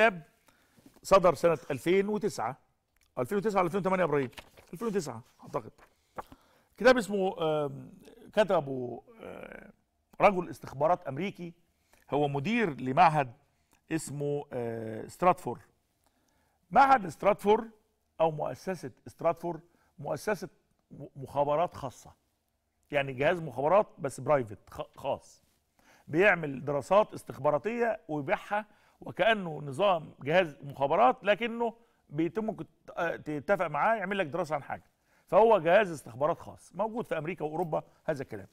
كتاب صدر سنه 2009 2009 ولا 2008 يا ابراهيم 2009 اعتقد كتاب اسمه كتبه رجل استخبارات امريكي هو مدير لمعهد اسمه ستراتفور آه، معهد ستراتفور او مؤسسه ستراتفور مؤسسه مخابرات خاصه يعني جهاز مخابرات بس برايفت خاص بيعمل دراسات استخباراتيه ويبيعها وكانه نظام جهاز مخابرات لكنه بيتم آه، تتفق معاه يعمل لك دراسه عن حاجه فهو جهاز استخبارات خاص موجود في امريكا واوروبا هذا الكلام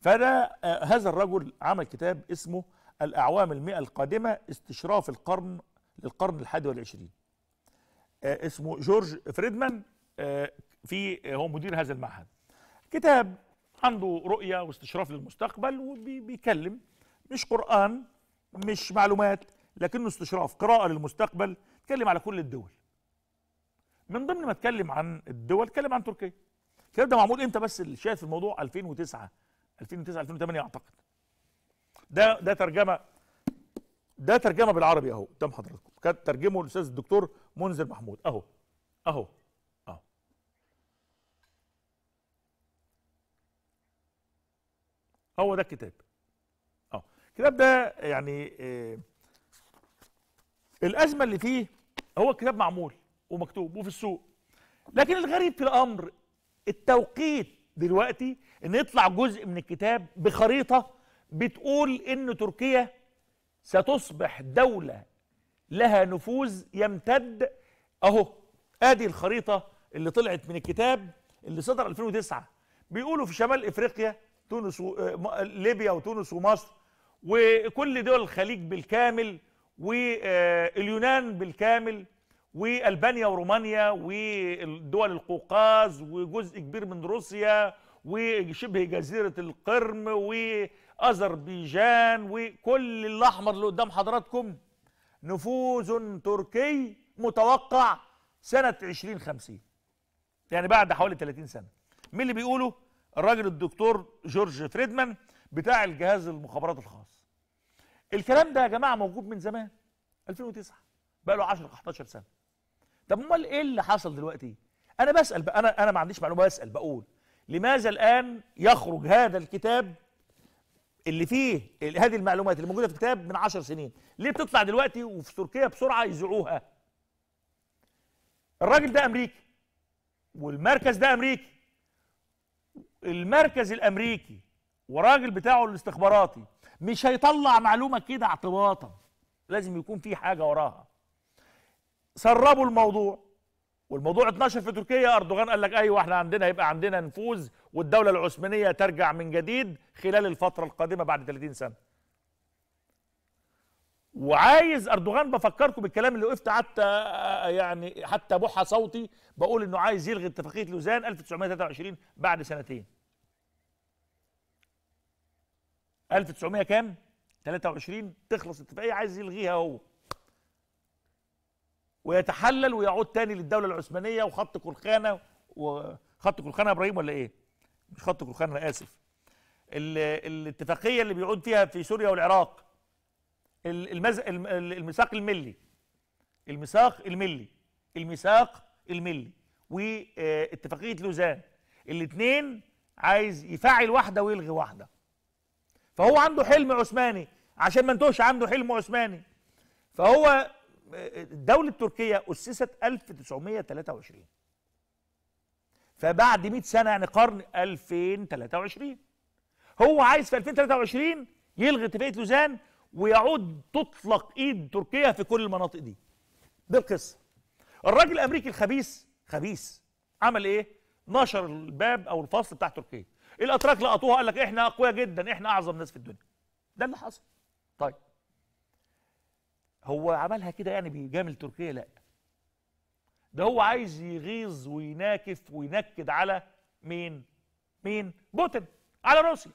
فده آه، هذا الرجل عمل كتاب اسمه الاعوام المئه القادمه استشراف القرن للقرن الحادي والعشرين آه، اسمه جورج فريدمان في هو مدير هذا المعهد كتاب عنده رؤيه واستشراف للمستقبل وبيتكلم مش قران مش معلومات لكنه استشراف قراءة للمستقبل اتكلم على كل الدول من ضمن ما اتكلم عن الدول اتكلم عن تركيا الكلام ده معمول امتى بس اللي شايف الموضوع 2009 2009 2008 اعتقد ده ده ترجمه ده ترجمه بالعربي اهو قدام حضراتكم كانت ترجمه الاستاذ الدكتور منذر محمود اهو اهو اهو هو ده الكتاب اهو الكتاب ده يعني إيه الازمه اللي فيه هو الكتاب معمول ومكتوب وفي السوق لكن الغريب في الامر التوقيت دلوقتي ان يطلع جزء من الكتاب بخريطه بتقول ان تركيا ستصبح دوله لها نفوذ يمتد اهو ادي الخريطه اللي طلعت من الكتاب اللي صدر 2009 بيقولوا في شمال افريقيا تونس و... آه، آه، ليبيا وتونس ومصر وكل دول الخليج بالكامل واليونان بالكامل والبانيا ورومانيا ودول القوقاز وجزء كبير من روسيا وشبه جزيره القرم واذربيجان وكل الاحمر اللي قدام حضراتكم نفوذ تركي متوقع سنه 2050 يعني بعد حوالي 30 سنه مين اللي بيقوله الراجل الدكتور جورج فريدمان بتاع الجهاز المخابرات الخاص الكلام ده يا جماعه موجود من زمان 2009 بقى له 10 11 سنه طب امال ايه اللي حصل دلوقتي؟ انا بسال بقى انا انا ما عنديش معلومه بسال بقول لماذا الان يخرج هذا الكتاب اللي فيه هذه المعلومات اللي موجوده في الكتاب من 10 سنين ليه بتطلع دلوقتي وفي تركيا بسرعه يذيعوها الراجل ده امريكي والمركز ده امريكي المركز الامريكي وراجل بتاعه الاستخباراتي مش هيطلع معلومه كده اعتباطا لازم يكون في حاجه وراها سربوا الموضوع والموضوع اتنشر في تركيا اردوغان قال لك ايوه احنا عندنا يبقى عندنا نفوذ والدوله العثمانيه ترجع من جديد خلال الفتره القادمه بعد 30 سنه وعايز اردوغان بفكركم بالكلام اللي وقفت حتى يعني حتى بحى صوتي بقول انه عايز يلغي اتفاقيه لوزان 1923 بعد سنتين 1900 كام 23 تخلص اتفاقيه عايز يلغيها هو ويتحلل ويعود تاني للدوله العثمانيه وخط كرخانه وخط كرخانه ابراهيم ولا ايه مش خط كرخانه انا اسف الاتفاقيه اللي بيعود فيها في سوريا والعراق المز... الميثاق الملي الميثاق الملي الميثاق الملي واتفاقيه لوزان الاثنين عايز يفعل واحده ويلغي واحده فهو عنده حلم عثماني عشان ما انتهش عنده حلم عثماني فهو آه، الدولة التركيه أسست 1923 فبعد 100 سنة يعني قرن 2023 هو عايز في 2023 يلغي اتفاقية لوزان ويعود تطلق ايد تركيا في كل المناطق دي دي القصة الراجل الأمريكي الخبيث خبيث عمل ايه؟ نشر الباب أو الفصل بتاع تركيا الاتراك لقطوها قال لك احنا اقوياء جدا احنا اعظم ناس في الدنيا ده اللي حصل طيب هو عملها كده يعني بيجامل تركيا لا ده هو عايز يغيظ ويناكف وينكد على مين مين بوتين على روسيا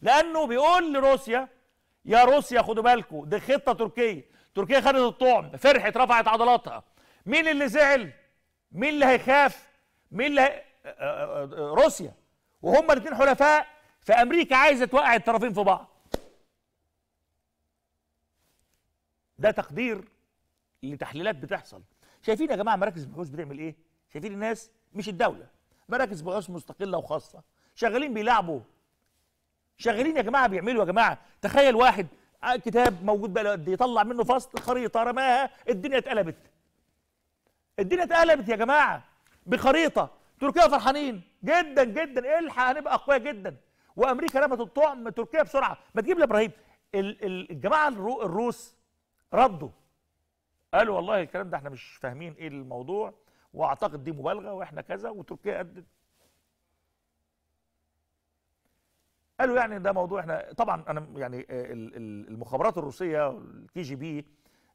لانه بيقول لروسيا يا روسيا خدوا بالكم دي خطه تركيه تركيا خدت الطعم فرحت رفعت عضلاتها مين اللي زعل مين اللي هيخاف مين اللي هي... آه، آه، آه، روسيا وهم الاثنين حلفاء فامريكا عايزه توقع الطرفين في بعض ده تقدير لتحليلات بتحصل شايفين يا جماعه مراكز بحوث بتعمل ايه شايفين الناس مش الدوله مراكز بحوث مستقله وخاصه شغالين بيلعبوا شغالين يا جماعه بيعملوا يا جماعه تخيل واحد آه، كتاب موجود بقى قد يطلع إيه؟ منه فصل خريطه رماها الدنيا اتقلبت الدنيا اتقلبت يا جماعه بخريطه تركيا فرحانين جدا جدا إيه الحق هنبقى اقوياء جدا وامريكا رمت الطعم تركيا بسرعه ما تجيب لي ابراهيم الجماعه الروس ردوا قالوا والله الكلام ده احنا مش فاهمين ايه الموضوع واعتقد دي مبالغه واحنا كذا وتركيا قدت قالوا يعني ده موضوع احنا طبعا انا يعني آه، المخابرات الروسيه والكي جي بي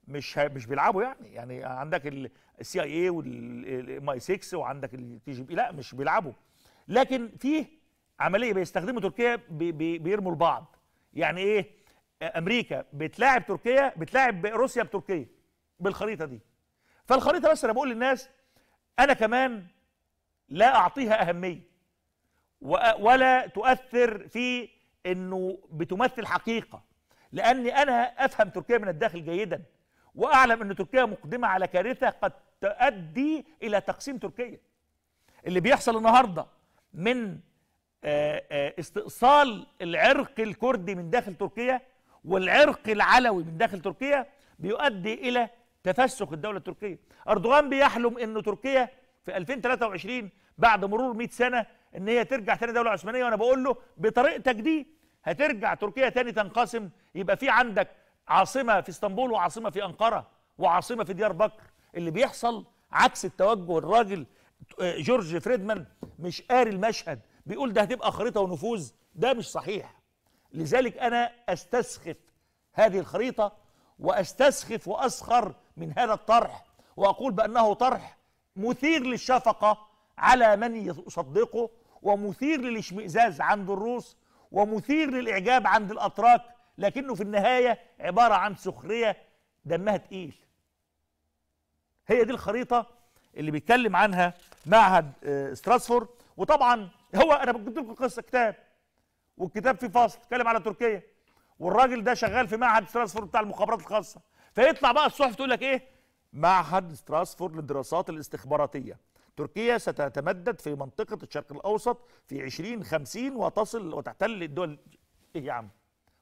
مش مش بيلعبوا يعني يعني عندك السي اي اي والماي اي 6 وعندك التي جي بي لا مش بيلعبوا لكن فيه عمليه بيستخدموا تركيا بي بيرموا البعض يعني ايه امريكا بتلاعب تركيا بتلاعب روسيا بتركيا بالخريطه دي فالخريطه بس انا بقول للناس انا كمان لا اعطيها اهميه ولا تؤثر في انه بتمثل حقيقه لاني انا افهم تركيا من الداخل جيدا واعلم ان تركيا مقدمه على كارثه قد تؤدي الى تقسيم تركيا اللي بيحصل النهارده من آه، آه، استئصال العرق الكردي من داخل تركيا والعرق العلوي من داخل تركيا بيؤدي الى تفسخ الدوله التركيه اردوغان بيحلم ان تركيا في 2023 بعد مرور 100 سنه ان هي ترجع تاني دوله عثمانيه وانا بقول له بطريقتك دي هترجع تركيا تاني تنقسم يبقى في عندك عاصمه في اسطنبول وعاصمه في انقره وعاصمه في ديار بكر اللي بيحصل عكس التوجه الراجل آه، جورج فريدمان مش قاري المشهد بيقول ده هتبقى خريطه ونفوذ ده مش صحيح لذلك انا استسخف هذه الخريطه واستسخف واسخر من هذا الطرح واقول بانه طرح مثير للشفقه على من يصدقه ومثير للاشمئزاز عند الروس ومثير للاعجاب عند الاتراك لكنه في النهاية عبارة عن سخرية دمها تقيل هي دي الخريطة اللي بيتكلم عنها معهد آه، ستراسفور وطبعا هو انا جبت لكم قصه كتاب والكتاب فيه فصل اتكلم على تركيا والراجل ده شغال في معهد ستراسفور بتاع المخابرات الخاصه فيطلع بقى الصحف تقول لك ايه معهد ستراسفور للدراسات الاستخباراتيه تركيا ستتمدد في منطقه الشرق الاوسط في 2050 وتصل وتحتل الدول ايه يا عم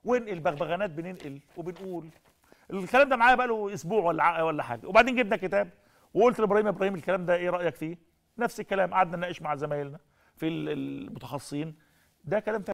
وانقل بغبغانات بننقل وبنقول الكلام ده معايا بقى له اسبوع ولا ولا حاجه وبعدين جبنا كتاب وقلت لابراهيم ابراهيم الكلام ده ايه رايك فيه؟ نفس الكلام قعدنا نناقش مع زمايلنا في المتخصصين ده كلام